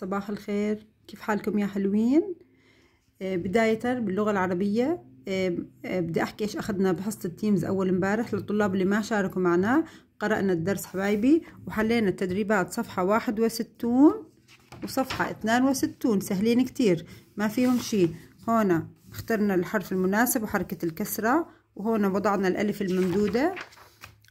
صباح الخير كيف حالكم يا حلوين آه، بداية باللغة العربية آه، آه، بدي أحكي إيش أخذنا بحصة التيمز أول امبارح للطلاب اللي ما شاركوا معنا قرأنا الدرس حبايبي وحلينا التدريبات صفحة واحد وستون وصفحة اثنان وستون سهلين كتير ما فيهم شي هون اخترنا الحرف المناسب وحركة الكسرة وهون وضعنا الألف الممدودة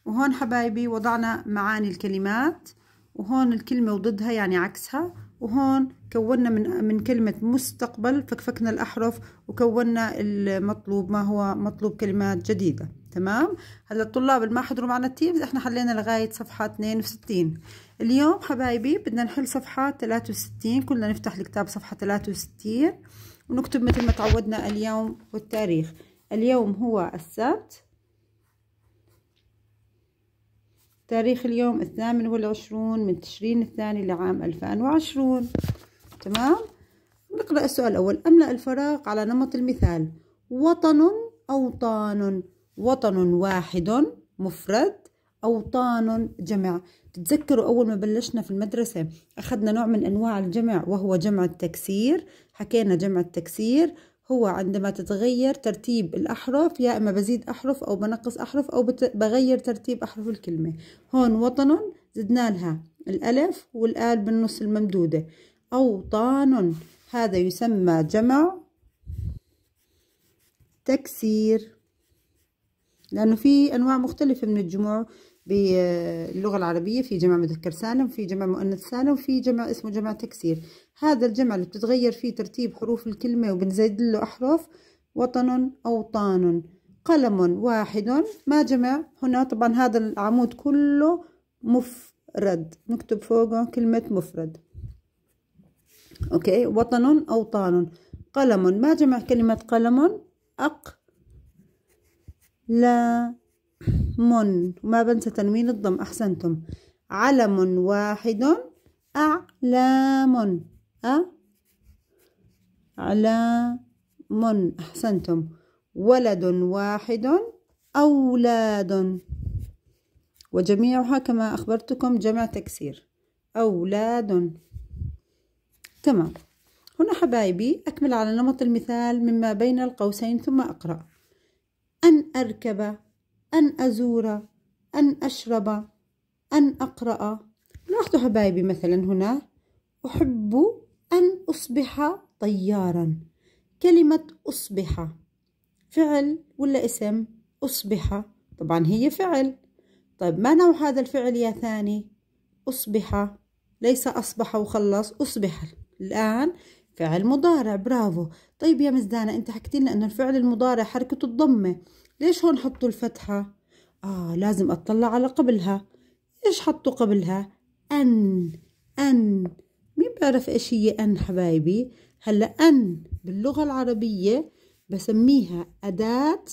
وهون حبايبي وضعنا معاني الكلمات وهون الكلمة وضدها يعني عكسها وهون كونا من من كلمة مستقبل فكفكنا الأحرف وكونا المطلوب ما هو مطلوب كلمات جديدة تمام هلا الطلاب اللي ما حضروا معنا التيمز احنا حلينا لغاية صفحة 62 اليوم حبايبي بدنا نحل صفحة 63 كلنا نفتح الكتاب صفحة 63 ونكتب مثل ما تعودنا اليوم والتاريخ اليوم هو السبت تاريخ اليوم الثامن والعشرون من تشرين الثاني لعام ألفان وعشرون تمام نقرأ السؤال الأول أملأ الفراغ على نمط المثال وطن أوطان وطن واحد مفرد أوطان جمع تتذكروا أول ما بلشنا في المدرسة أخذنا نوع من أنواع الجمع وهو جمع التكسير حكينا جمع التكسير هو عندما تتغير ترتيب الأحرف يا إما بزيد أحرف أو بنقص أحرف أو بغير ترتيب أحرف الكلمة هون وطن زدنا لها الألف والآل بالنص الممدودة أوطان هذا يسمى جمع تكسير لأنه في أنواع مختلفة من الجموع باللغة العربية في جمع مذكر سالم في جمع مؤنث سالم في جمع اسمه جمع تكسير هذا الجمع اللي بتتغير فيه ترتيب حروف الكلمة وبنزيد له أحرف وطن أوطان قلم واحد ما جمع هنا طبعا هذا العمود كله مفرد نكتب فوقه كلمة مفرد أوكي وطن أوطان قلم ما جمع كلمة قلم أق لا من وما بنسى تنوين الضم أحسنتم علم واحد أعلام أ علام أحسنتم ولد واحد أولاد وجميعها كما أخبرتكم جمع تكسير أولاد تمام هنا حبايبي أكمل على نمط المثال مما بين القوسين ثم أقرأ أن أركب أن أزور أن أشرب أن أقرأ لاحظوا حبايبي مثلا هنا أحب أصبح طيارا كلمة أصبح فعل ولا اسم أصبح طبعا هي فعل طيب ما نوع هذا الفعل يا ثاني أصبح ليس أصبح وخلص أصبح الآن فعل مضارع برافو طيب يا مزدانة أنت حكيت لنا أن الفعل المضارع حركته الضمة ليش هون حطوا الفتحة آه لازم أطلع على قبلها إيش حطوا قبلها أن أن بعرف إيش هي أن حبايبي هلأ أن باللغة العربية بسميها أداة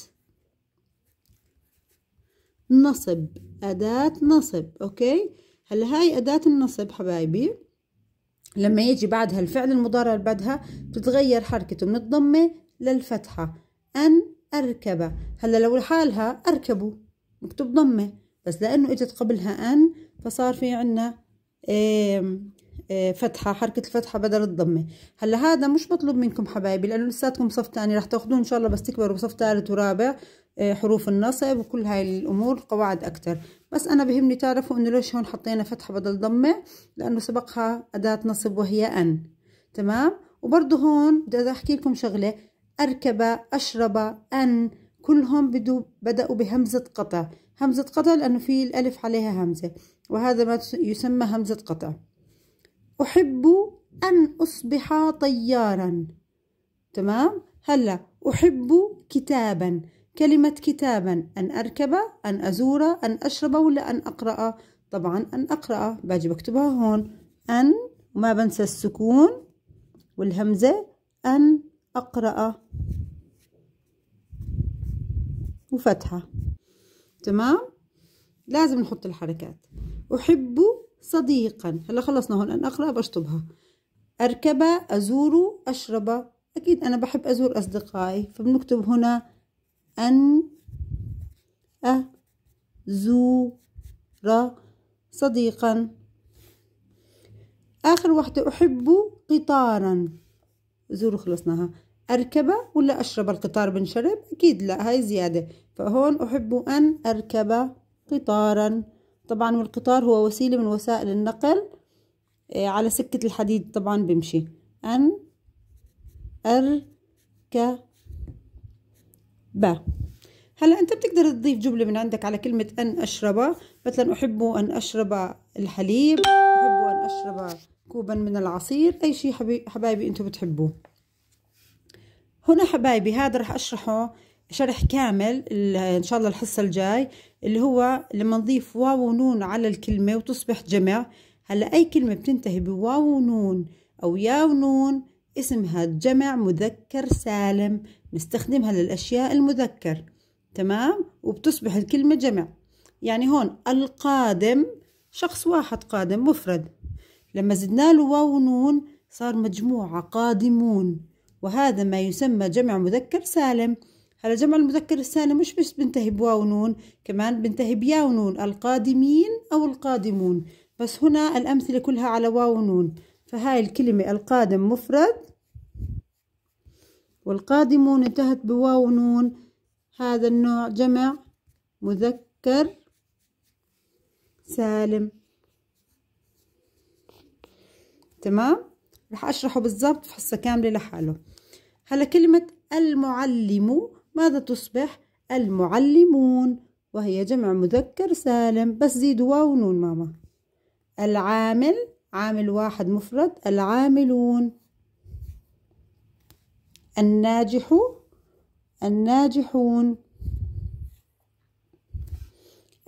نصب أداة نصب أوكي هلا هاي أداة النصب حبايبي لما يجي بعدها الفعل المضارع اللي بعدها بتتغير حركته من الضمة للفتحة أن أركب هلا لو لحالها أركبوا مكتوب ضمة بس لأنه إجت قبلها أن فصار في عنا إيه، فتحة حركة الفتحة بدل الضمة هلا هذا مش مطلوب منكم حبايبي لأنه لساتكم صف تاني رح تاخذوه إن شاء الله بس تكبروا بصف تالت ورابع آه، حروف النصب وكل هاي الأمور قواعد أكتر بس أنا بهمني تعرفوا إنه ليش هون حطينا فتحة بدل ضمة لأنه سبقها أداة نصب وهي أن تمام وبرضه هون بدي أحكي لكم شغلة أركب أشرب أن كلهم بدو بدأوا بهمزة قطع همزة قطع لأنه في الألف عليها همزة وهذا ما يسمى همزة قطع أحب أن أصبح طيارا تمام هلا أحب كتابا كلمة كتابا أن أركب أن أزور أن أشرب ولا أن أقرأ طبعا أن أقرأ باجي بكتبها هون أن وما بنسى السكون والهمزة أن أقرأ وفتحة تمام لازم نحط الحركات أحب صديقا هلا خلصنا هون أنا أقرأ بشطبها أركب أزور أشرب أكيد أنا بحب أزور أصدقائي فبنكتب هنا أن أزور صديقا آخر واحدة أحب قطارا زور خلصناها أركب ولا أشرب القطار بنشرب أكيد لا هاي زيادة فهون أحب أن أركب قطارا طبعا والقطار هو وسيلة من وسائل النقل آه، على سكة الحديد طبعا بمشي أن أركب هلا أنت بتقدر تضيف جملة من عندك على كلمة أن أشرب مثلا أحب أن أشرب الحليب أحب أن أشرب كوبا من العصير أي شيء حبايبي أنتم بتحبوه هنا حبايبي هذا رح أشرحه شرح كامل ان شاء الله الحصه الجاي اللي هو لما نضيف واو ونون على الكلمه وتصبح جمع هلا اي كلمه بتنتهي بواو ونون او يا ونون اسمها جمع مذكر سالم نستخدمها للاشياء المذكر تمام وبتصبح الكلمه جمع يعني هون القادم شخص واحد قادم مفرد لما زدنا له واو ونون صار مجموعه قادمون وهذا ما يسمى جمع مذكر سالم هلا جمع المذكر الثاني مش بس بنتهي بواو ونون كمان بنتهي بيا ونون القادمين أو القادمون بس هنا الأمثلة كلها على واو ونون فهاي الكلمة القادم مفرد والقادمون انتهت بواو ونون هذا النوع جمع مذكر سالم تمام رح أشرحه بالضبط في حصة كاملة لحاله هلا كلمة المعلم ماذا تصبح المعلمون وهي جمع مذكر سالم بس زيدوا واو ونون ماما العامل عامل واحد مفرد العاملون الناجح الناجحون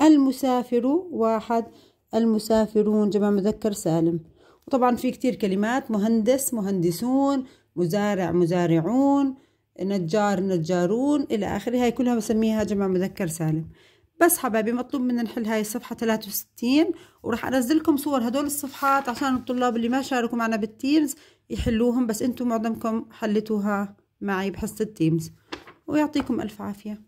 المسافر واحد المسافرون جمع مذكر سالم وطبعا في كتير كلمات مهندس مهندسون مزارع مزارعون نجار نجارون إلى آخره هاي كلها بسميها جمع مذكر سالم بس حبايبي مطلوب منا نحل هاي الصفحة 63 وراح أنزلكم صور هدول الصفحات عشان الطلاب اللي ما شاركوا معنا بالتيمز يحلوهم بس انتم معظمكم حلتوها معي بحصة التيمز ويعطيكم ألف عافية